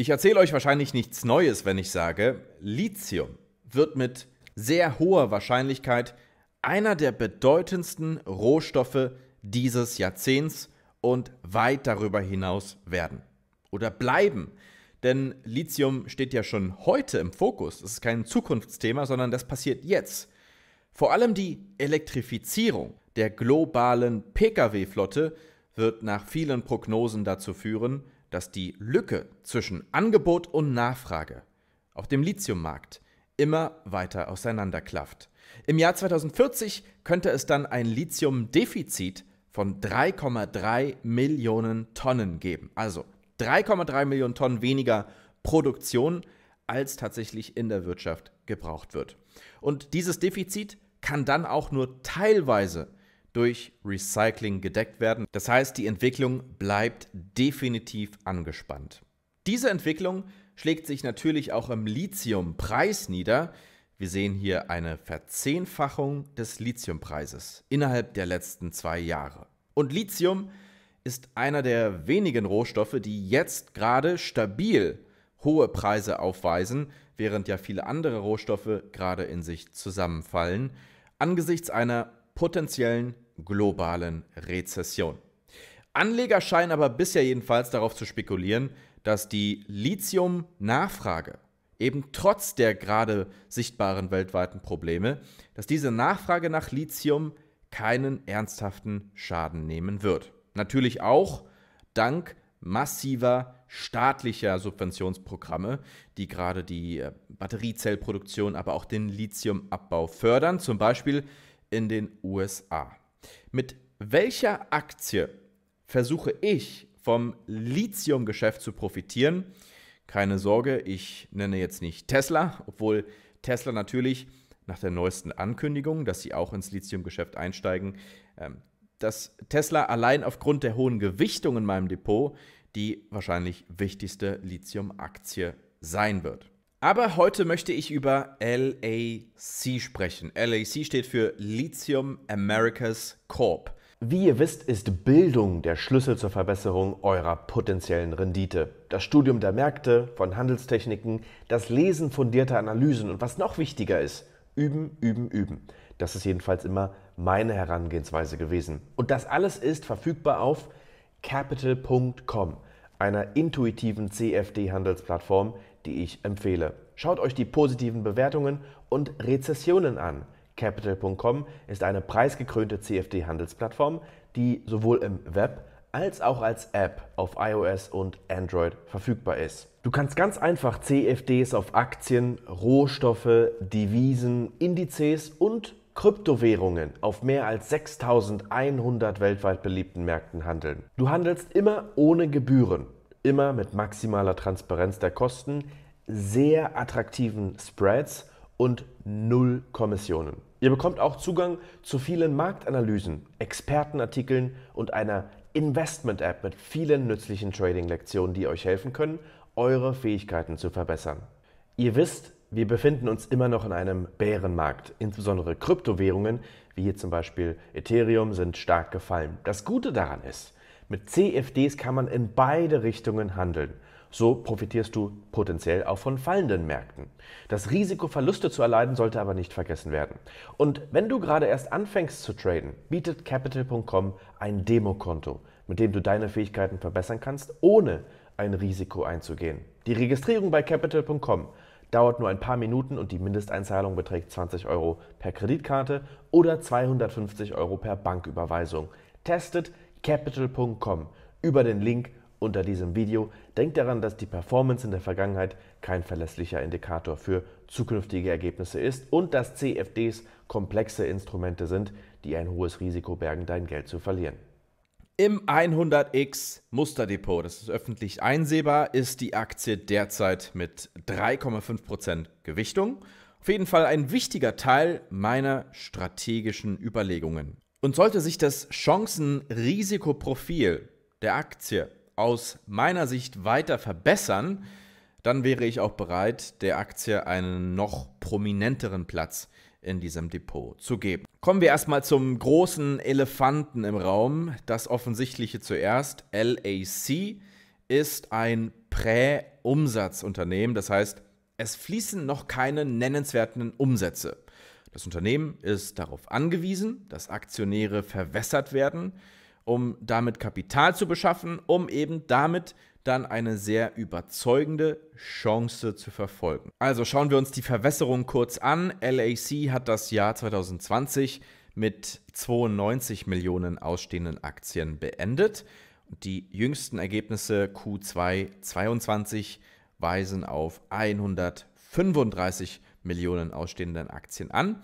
Ich erzähle euch wahrscheinlich nichts Neues, wenn ich sage, Lithium wird mit sehr hoher Wahrscheinlichkeit einer der bedeutendsten Rohstoffe dieses Jahrzehnts und weit darüber hinaus werden oder bleiben. Denn Lithium steht ja schon heute im Fokus. Es ist kein Zukunftsthema, sondern das passiert jetzt. Vor allem die Elektrifizierung der globalen Pkw-Flotte wird nach vielen Prognosen dazu führen, dass die Lücke zwischen Angebot und Nachfrage auf dem Lithiummarkt immer weiter auseinanderklafft. Im Jahr 2040 könnte es dann ein Lithiumdefizit von 3,3 Millionen Tonnen geben. Also 3,3 Millionen Tonnen weniger Produktion, als tatsächlich in der Wirtschaft gebraucht wird. Und dieses Defizit kann dann auch nur teilweise durch Recycling gedeckt werden. Das heißt, die Entwicklung bleibt definitiv angespannt. Diese Entwicklung schlägt sich natürlich auch im Lithiumpreis nieder. Wir sehen hier eine Verzehnfachung des Lithiumpreises innerhalb der letzten zwei Jahre. Und Lithium ist einer der wenigen Rohstoffe, die jetzt gerade stabil hohe Preise aufweisen, während ja viele andere Rohstoffe gerade in sich zusammenfallen, angesichts einer potenziellen globalen Rezession. Anleger scheinen aber bisher jedenfalls darauf zu spekulieren, dass die Lithium-Nachfrage eben trotz der gerade sichtbaren weltweiten Probleme, dass diese Nachfrage nach Lithium keinen ernsthaften Schaden nehmen wird. Natürlich auch dank massiver staatlicher Subventionsprogramme, die gerade die äh, Batteriezellproduktion, aber auch den Lithiumabbau fördern. Zum Beispiel in den USA. Mit welcher Aktie versuche ich vom Lithium-Geschäft zu profitieren? Keine Sorge, ich nenne jetzt nicht Tesla, obwohl Tesla natürlich nach der neuesten Ankündigung, dass sie auch ins Lithium-Geschäft einsteigen, ähm, dass Tesla allein aufgrund der hohen Gewichtung in meinem Depot die wahrscheinlich wichtigste Lithium-Aktie sein wird. Aber heute möchte ich über LAC sprechen. LAC steht für Lithium Americas Corp. Wie ihr wisst, ist Bildung der Schlüssel zur Verbesserung eurer potenziellen Rendite. Das Studium der Märkte, von Handelstechniken, das Lesen fundierter Analysen und was noch wichtiger ist, üben, üben, üben. Das ist jedenfalls immer meine Herangehensweise gewesen. Und das alles ist verfügbar auf capital.com einer intuitiven CFD-Handelsplattform, die ich empfehle. Schaut euch die positiven Bewertungen und Rezessionen an. Capital.com ist eine preisgekrönte CFD-Handelsplattform, die sowohl im Web als auch als App auf iOS und Android verfügbar ist. Du kannst ganz einfach CFDs auf Aktien, Rohstoffe, Devisen, Indizes und Kryptowährungen auf mehr als 6100 weltweit beliebten Märkten handeln. Du handelst immer ohne Gebühren, immer mit maximaler Transparenz der Kosten, sehr attraktiven Spreads und null Kommissionen. Ihr bekommt auch Zugang zu vielen Marktanalysen, Expertenartikeln und einer Investment-App mit vielen nützlichen Trading-Lektionen, die euch helfen können, eure Fähigkeiten zu verbessern. Ihr wisst, wir befinden uns immer noch in einem Bärenmarkt. Insbesondere Kryptowährungen, wie hier zum Beispiel Ethereum, sind stark gefallen. Das Gute daran ist, mit CFDs kann man in beide Richtungen handeln. So profitierst du potenziell auch von fallenden Märkten. Das Risiko, Verluste zu erleiden, sollte aber nicht vergessen werden. Und wenn du gerade erst anfängst zu traden, bietet capital.com ein Demokonto, mit dem du deine Fähigkeiten verbessern kannst, ohne ein Risiko einzugehen. Die Registrierung bei capital.com dauert nur ein paar Minuten und die Mindesteinzahlung beträgt 20 Euro per Kreditkarte oder 250 Euro per Banküberweisung. Testet capital.com über den Link unter diesem Video. Denkt daran, dass die Performance in der Vergangenheit kein verlässlicher Indikator für zukünftige Ergebnisse ist und dass CFDs komplexe Instrumente sind, die ein hohes Risiko bergen, dein Geld zu verlieren. Im 100x Musterdepot, das ist öffentlich einsehbar, ist die Aktie derzeit mit 3,5% Gewichtung. Auf jeden Fall ein wichtiger Teil meiner strategischen Überlegungen. Und sollte sich das Chancen-Risikoprofil der Aktie aus meiner Sicht weiter verbessern, dann wäre ich auch bereit, der Aktie einen noch prominenteren Platz zu in diesem Depot zu geben. Kommen wir erstmal zum großen Elefanten im Raum, das offensichtliche zuerst. LAC ist ein Prä-Umsatzunternehmen, das heißt, es fließen noch keine nennenswerten Umsätze. Das Unternehmen ist darauf angewiesen, dass Aktionäre verwässert werden um damit Kapital zu beschaffen, um eben damit dann eine sehr überzeugende Chance zu verfolgen. Also schauen wir uns die Verwässerung kurz an. LAC hat das Jahr 2020 mit 92 Millionen ausstehenden Aktien beendet. Die jüngsten Ergebnisse Q2 22 weisen auf 135 Millionen ausstehenden Aktien an.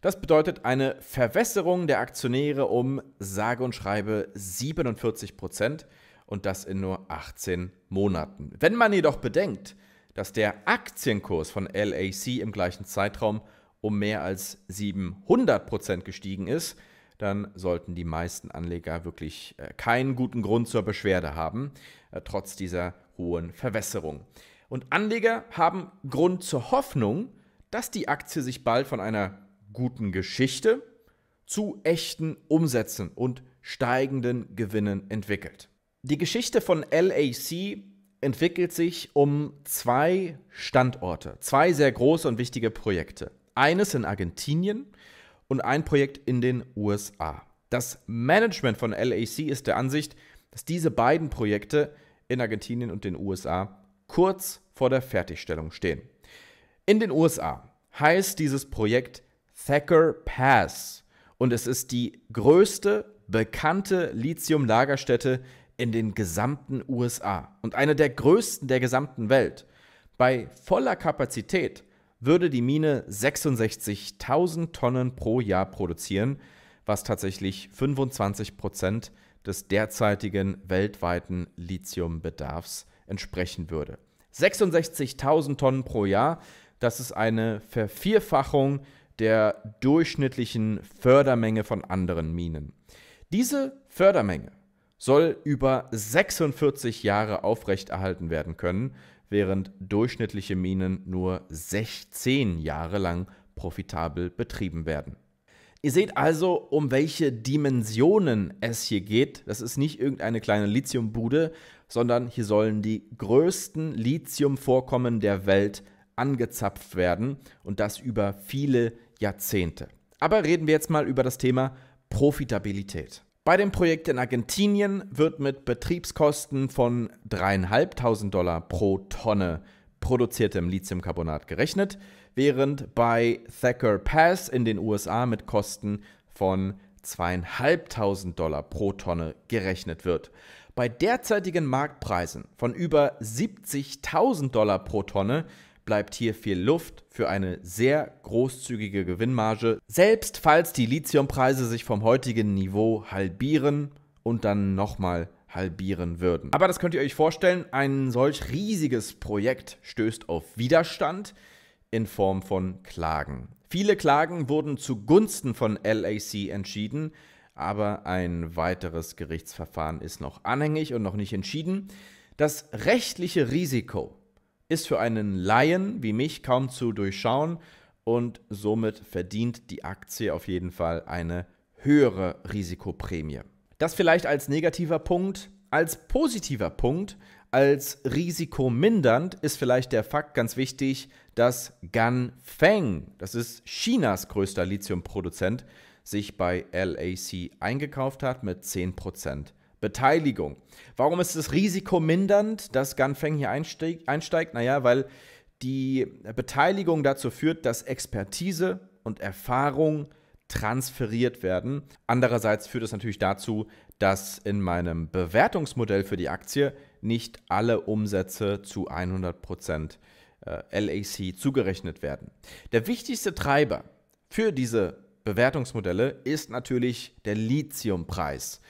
Das bedeutet eine Verwässerung der Aktionäre um sage und schreibe 47 Prozent und das in nur 18 Monaten. Wenn man jedoch bedenkt, dass der Aktienkurs von LAC im gleichen Zeitraum um mehr als 700 Prozent gestiegen ist, dann sollten die meisten Anleger wirklich äh, keinen guten Grund zur Beschwerde haben, äh, trotz dieser hohen Verwässerung. Und Anleger haben Grund zur Hoffnung, dass die Aktie sich bald von einer guten Geschichte zu echten Umsätzen und steigenden Gewinnen entwickelt. Die Geschichte von LAC entwickelt sich um zwei Standorte, zwei sehr große und wichtige Projekte. Eines in Argentinien und ein Projekt in den USA. Das Management von LAC ist der Ansicht, dass diese beiden Projekte in Argentinien und den USA kurz vor der Fertigstellung stehen. In den USA heißt dieses Projekt Thacker Pass und es ist die größte bekannte Lithium-Lagerstätte in den gesamten USA und eine der größten der gesamten Welt. Bei voller Kapazität würde die Mine 66.000 Tonnen pro Jahr produzieren, was tatsächlich 25 Prozent des derzeitigen weltweiten Lithiumbedarfs entsprechen würde. 66.000 Tonnen pro Jahr, das ist eine Vervierfachung der durchschnittlichen Fördermenge von anderen Minen. Diese Fördermenge soll über 46 Jahre aufrechterhalten werden können, während durchschnittliche Minen nur 16 Jahre lang profitabel betrieben werden. Ihr seht also, um welche Dimensionen es hier geht. Das ist nicht irgendeine kleine Lithiumbude, sondern hier sollen die größten Lithiumvorkommen der Welt angezapft werden und das über viele Jahre. Jahrzehnte. Aber reden wir jetzt mal über das Thema Profitabilität. Bei dem Projekt in Argentinien wird mit Betriebskosten von 3.500 Dollar pro Tonne produziertem Lithiumcarbonat gerechnet, während bei Thacker Pass in den USA mit Kosten von 2.500 Dollar pro Tonne gerechnet wird. Bei derzeitigen Marktpreisen von über 70.000 Dollar pro Tonne bleibt hier viel Luft für eine sehr großzügige Gewinnmarge, selbst falls die Lithiumpreise sich vom heutigen Niveau halbieren und dann nochmal halbieren würden. Aber das könnt ihr euch vorstellen, ein solch riesiges Projekt stößt auf Widerstand in Form von Klagen. Viele Klagen wurden zugunsten von LAC entschieden, aber ein weiteres Gerichtsverfahren ist noch anhängig und noch nicht entschieden. Das rechtliche Risiko ist für einen Laien wie mich kaum zu durchschauen und somit verdient die Aktie auf jeden Fall eine höhere Risikoprämie. Das vielleicht als negativer Punkt, als positiver Punkt, als risikomindernd ist vielleicht der Fakt ganz wichtig, dass Ganfeng, das ist Chinas größter Lithiumproduzent, sich bei LAC eingekauft hat mit 10% Beteiligung. Warum ist es risikomindernd, dass Gunfeng hier einsteigt? einsteigt? Naja, weil die Beteiligung dazu führt, dass Expertise und Erfahrung transferiert werden. Andererseits führt es natürlich dazu, dass in meinem Bewertungsmodell für die Aktie nicht alle Umsätze zu 100% äh, LAC zugerechnet werden. Der wichtigste Treiber für diese Bewertungsmodelle ist natürlich der Lithiumpreis.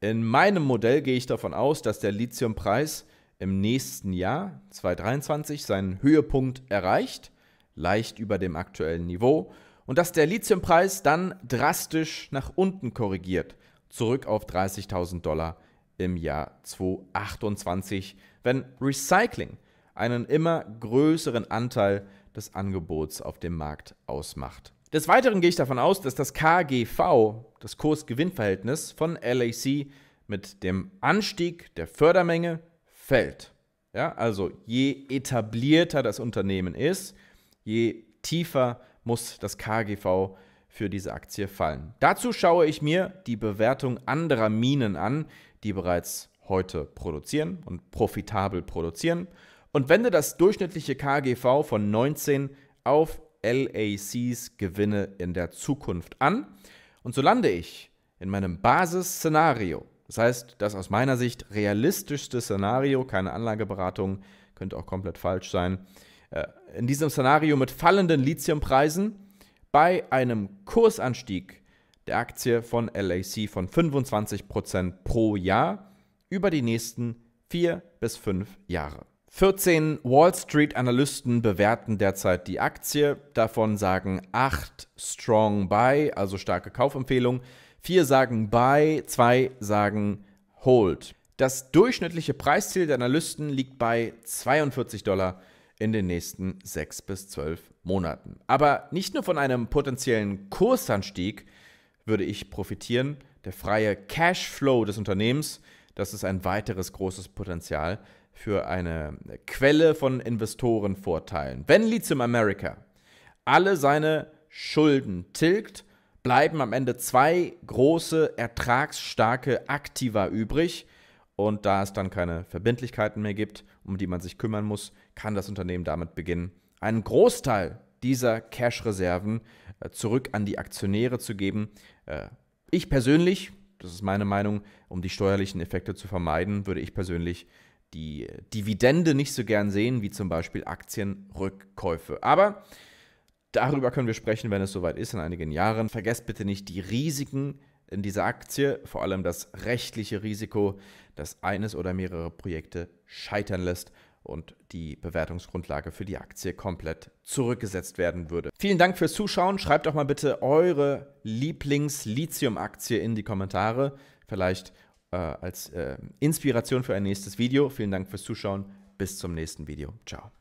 In meinem Modell gehe ich davon aus, dass der Lithiumpreis im nächsten Jahr 2023 seinen Höhepunkt erreicht, leicht über dem aktuellen Niveau, und dass der Lithiumpreis dann drastisch nach unten korrigiert, zurück auf 30.000 Dollar im Jahr 2028, wenn Recycling einen immer größeren Anteil des Angebots auf dem Markt ausmacht. Des Weiteren gehe ich davon aus, dass das KGV, das Kursgewinnverhältnis von LAC, mit dem Anstieg der Fördermenge fällt. Ja, also je etablierter das Unternehmen ist, je tiefer muss das KGV für diese Aktie fallen. Dazu schaue ich mir die Bewertung anderer Minen an, die bereits heute produzieren und profitabel produzieren und wende das durchschnittliche KGV von 19 auf LACs Gewinne in der Zukunft an. Und so lande ich in meinem Basisszenario. Das heißt, das aus meiner Sicht realistischste Szenario, keine Anlageberatung, könnte auch komplett falsch sein. Äh, in diesem Szenario mit fallenden Lithiumpreisen bei einem Kursanstieg der Aktie von LAC von 25% pro Jahr über die nächsten vier bis fünf Jahre. 14 Wall Street Analysten bewerten derzeit die Aktie. Davon sagen 8 Strong Buy, also starke Kaufempfehlung. 4 sagen Buy, 2 sagen Hold. Das durchschnittliche Preisziel der Analysten liegt bei 42 Dollar in den nächsten 6 bis 12 Monaten. Aber nicht nur von einem potenziellen Kursanstieg würde ich profitieren. Der freie Cashflow des Unternehmens, das ist ein weiteres großes Potenzial für eine Quelle von Investorenvorteilen. Wenn Lithium America alle seine Schulden tilgt, bleiben am Ende zwei große, ertragsstarke Aktiva übrig. Und da es dann keine Verbindlichkeiten mehr gibt, um die man sich kümmern muss, kann das Unternehmen damit beginnen, einen Großteil dieser Cash-Reserven äh, zurück an die Aktionäre zu geben. Äh, ich persönlich, das ist meine Meinung, um die steuerlichen Effekte zu vermeiden, würde ich persönlich die Dividende nicht so gern sehen, wie zum Beispiel Aktienrückkäufe. Aber darüber können wir sprechen, wenn es soweit ist in einigen Jahren. Vergesst bitte nicht die Risiken in dieser Aktie, vor allem das rechtliche Risiko, dass eines oder mehrere Projekte scheitern lässt und die Bewertungsgrundlage für die Aktie komplett zurückgesetzt werden würde. Vielen Dank fürs Zuschauen. Schreibt auch mal bitte eure Lieblings-Lithium-Aktie in die Kommentare. Vielleicht äh, als äh, Inspiration für ein nächstes Video. Vielen Dank fürs Zuschauen. Bis zum nächsten Video. Ciao.